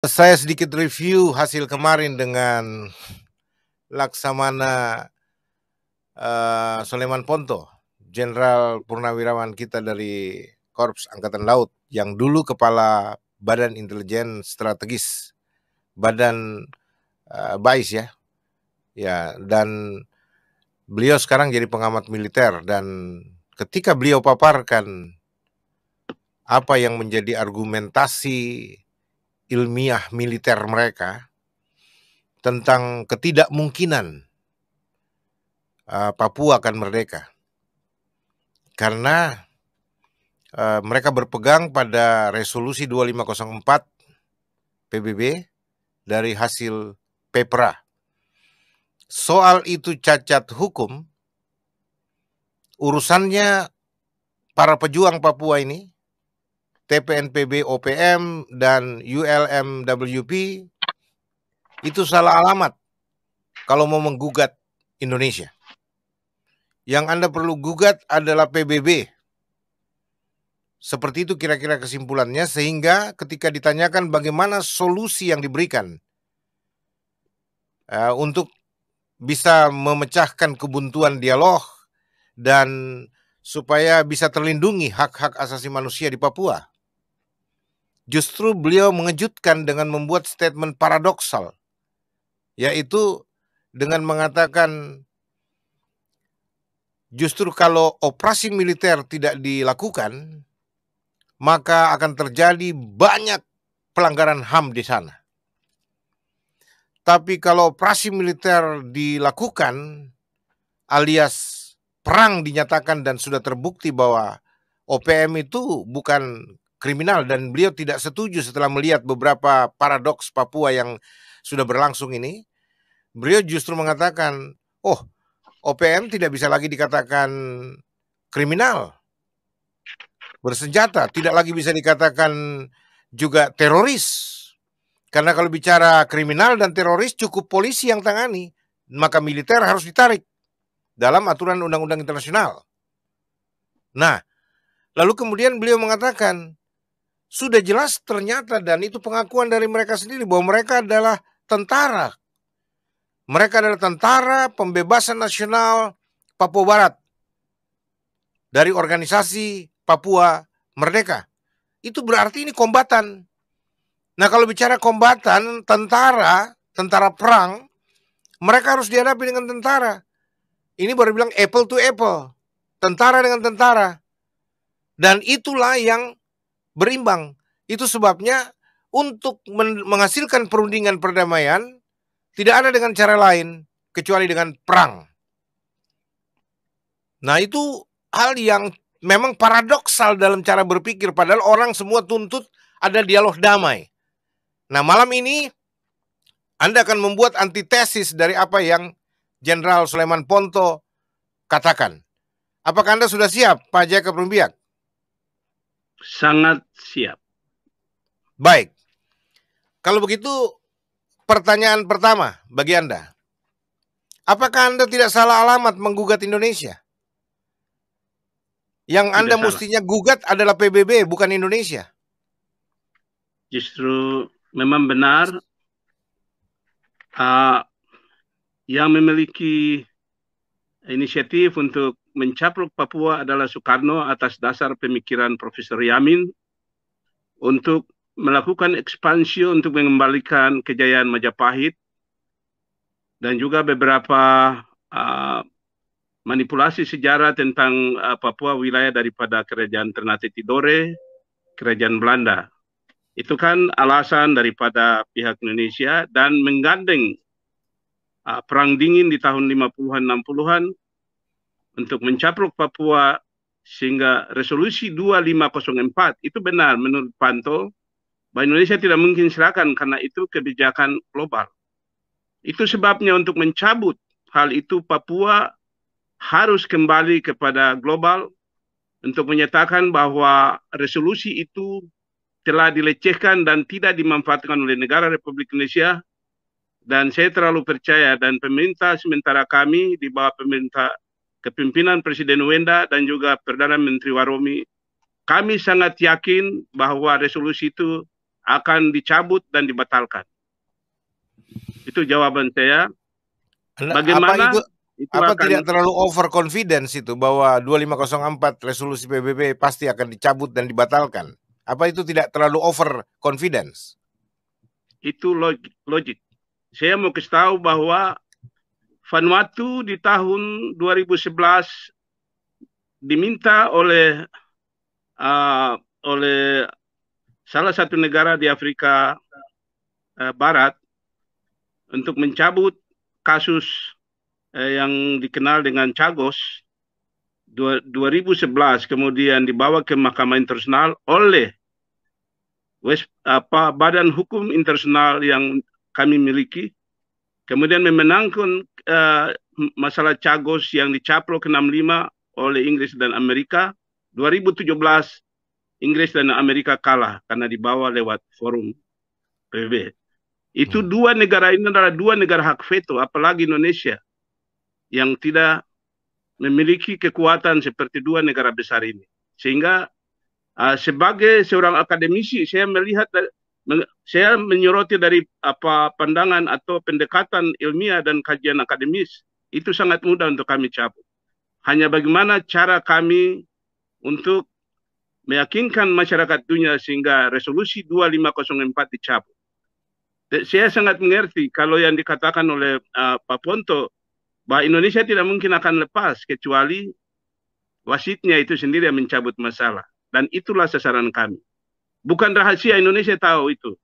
Saya sedikit review hasil kemarin dengan Laksamana uh, Soleman Ponto, Jenderal Purnawirawan kita dari Korps Angkatan Laut yang dulu kepala Badan Intelijen Strategis, Badan uh, eh, BAIS ya. Ya, dan beliau sekarang jadi pengamat militer dan ketika beliau paparkan apa yang menjadi argumentasi ilmiah militer mereka tentang ketidakmungkinan e, Papua akan merdeka karena e, mereka berpegang pada resolusi 2504 PBB dari hasil PEPRA. Soal itu cacat hukum, urusannya para pejuang Papua ini TPNPB OPM dan ULMWP itu salah alamat kalau mau menggugat Indonesia. Yang Anda perlu gugat adalah PBB. Seperti itu kira-kira kesimpulannya sehingga ketika ditanyakan bagaimana solusi yang diberikan uh, untuk bisa memecahkan kebuntuan dialog dan supaya bisa terlindungi hak-hak asasi manusia di Papua justru beliau mengejutkan dengan membuat statement paradoksal yaitu dengan mengatakan justru kalau operasi militer tidak dilakukan maka akan terjadi banyak pelanggaran HAM di sana. Tapi kalau operasi militer dilakukan alias perang dinyatakan dan sudah terbukti bahwa OPM itu bukan kriminal dan beliau tidak setuju setelah melihat beberapa paradoks Papua yang sudah berlangsung ini. Beliau justru mengatakan, "Oh, OPM tidak bisa lagi dikatakan kriminal bersenjata, tidak lagi bisa dikatakan juga teroris." Karena kalau bicara kriminal dan teroris cukup polisi yang tangani, maka militer harus ditarik dalam aturan undang-undang internasional. Nah, lalu kemudian beliau mengatakan sudah jelas ternyata dan itu pengakuan dari mereka sendiri bahwa mereka adalah tentara. Mereka adalah tentara pembebasan nasional Papua Barat dari organisasi Papua Merdeka. Itu berarti ini kombatan. Nah kalau bicara kombatan, tentara, tentara perang, mereka harus dihadapi dengan tentara. Ini baru bilang apple to apple, tentara dengan tentara. Dan itulah yang berimbang. Itu sebabnya untuk menghasilkan perundingan perdamaian tidak ada dengan cara lain kecuali dengan perang. Nah, itu hal yang memang paradoksal dalam cara berpikir padahal orang semua tuntut ada dialog damai. Nah, malam ini Anda akan membuat antitesis dari apa yang Jenderal Sulaiman Ponto katakan. Apakah Anda sudah siap, Pak Jaka Rumbiak? Sangat siap. Baik. Kalau begitu pertanyaan pertama bagi Anda. Apakah Anda tidak salah alamat menggugat Indonesia? Yang tidak Anda salah. mestinya gugat adalah PBB bukan Indonesia. Justru memang benar uh, yang memiliki inisiatif untuk mencaplok Papua adalah Soekarno atas dasar pemikiran Profesor Yamin untuk melakukan ekspansi untuk mengembalikan kejayaan Majapahit dan juga beberapa uh, manipulasi sejarah tentang uh, Papua wilayah daripada kerajaan Ternate Tidore, kerajaan Belanda. Itu kan alasan daripada pihak Indonesia dan menggandeng uh, perang dingin di tahun 50-an 60-an untuk mencaplok Papua sehingga resolusi 2504 itu benar menurut Panto bahwa Indonesia tidak mungkin serahkan karena itu kebijakan global. Itu sebabnya untuk mencabut hal itu Papua harus kembali kepada global untuk menyatakan bahwa resolusi itu telah dilecehkan dan tidak dimanfaatkan oleh negara Republik Indonesia dan saya terlalu percaya dan pemerintah sementara kami di bawah pemerintah kepimpinan Presiden Wenda dan juga Perdana Menteri Waromi, kami sangat yakin bahwa resolusi itu akan dicabut dan dibatalkan. Itu jawaban saya. Bagaimana apa itu, itu apa akan... tidak terlalu over confidence itu bahwa 2504 resolusi PBB pasti akan dicabut dan dibatalkan? Apa itu tidak terlalu over confidence? Itu logik. logik. Saya mau kasih tahu bahwa Vanuatu di tahun 2011 diminta oleh uh, oleh salah satu negara di Afrika uh, Barat untuk mencabut kasus uh, yang dikenal dengan Cagos 2011 kemudian dibawa ke Mahkamah Internasional oleh West, apa Badan Hukum Internasional yang kami miliki kemudian memenangkan Eh, masalah Chagos yang dicaplok 65 oleh Inggris dan Amerika 2017 Inggris dan Amerika kalah karena dibawa lewat forum PBB. Itu hmm. dua negara ini adalah dua negara hak veto, apalagi Indonesia yang tidak memiliki kekuatan seperti dua negara besar ini. Sehingga uh, sebagai seorang akademisi, saya melihat eh, saya menyoroti dari apa pandangan atau pendekatan ilmiah dan kajian akademis itu sangat mudah untuk kami cabut. Hanya bagaimana cara kami untuk meyakinkan masyarakat dunia sehingga resolusi 2504 dicabut. Saya sangat mengerti kalau yang dikatakan oleh uh, Pak Ponto bahwa Indonesia tidak mungkin akan lepas kecuali wasitnya itu sendiri yang mencabut masalah dan itulah sasaran kami. Bukan rahasia Indonesia tahu itu.